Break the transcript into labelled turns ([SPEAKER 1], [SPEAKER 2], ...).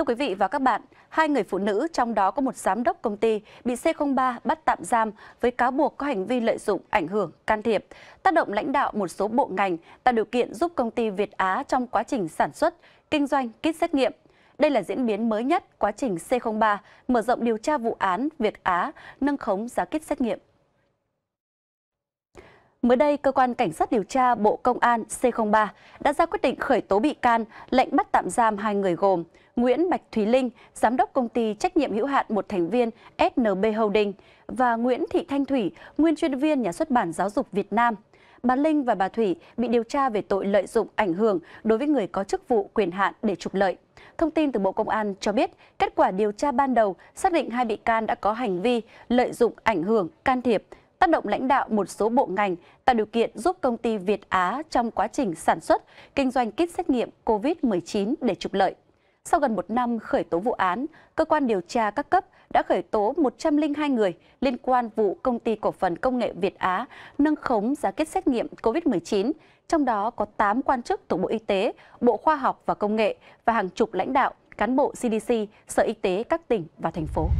[SPEAKER 1] Thưa quý vị và các bạn, hai người phụ nữ trong đó có một giám đốc công ty bị C03 bắt tạm giam với cáo buộc có hành vi lợi dụng, ảnh hưởng, can thiệp, tác động lãnh đạo một số bộ ngành tạo điều kiện giúp công ty Việt Á trong quá trình sản xuất, kinh doanh kit xét nghiệm. Đây là diễn biến mới nhất quá trình C03 mở rộng điều tra vụ án Việt Á nâng khống giá kit xét nghiệm. Mới đây, Cơ quan Cảnh sát điều tra Bộ Công an C03 đã ra quyết định khởi tố bị can, lệnh bắt tạm giam hai người gồm Nguyễn Bạch Thúy Linh, Giám đốc Công ty Trách nhiệm hữu hạn một thành viên SNB Holding và Nguyễn Thị Thanh Thủy, nguyên chuyên viên Nhà xuất bản Giáo dục Việt Nam. Bà Linh và bà Thủy bị điều tra về tội lợi dụng ảnh hưởng đối với người có chức vụ quyền hạn để trục lợi. Thông tin từ Bộ Công an cho biết, kết quả điều tra ban đầu xác định hai bị can đã có hành vi lợi dụng ảnh hưởng, can thiệp tác động lãnh đạo một số bộ ngành, tạo điều kiện giúp công ty Việt Á trong quá trình sản xuất, kinh doanh kit xét nghiệm COVID-19 để trục lợi. Sau gần một năm khởi tố vụ án, cơ quan điều tra các cấp đã khởi tố 102 người liên quan vụ công ty cổ phần công nghệ Việt Á nâng khống giá kit xét nghiệm COVID-19, trong đó có 8 quan chức thuộc Bộ Y tế, Bộ Khoa học và Công nghệ và hàng chục lãnh đạo, cán bộ CDC, Sở Y tế các tỉnh và thành phố.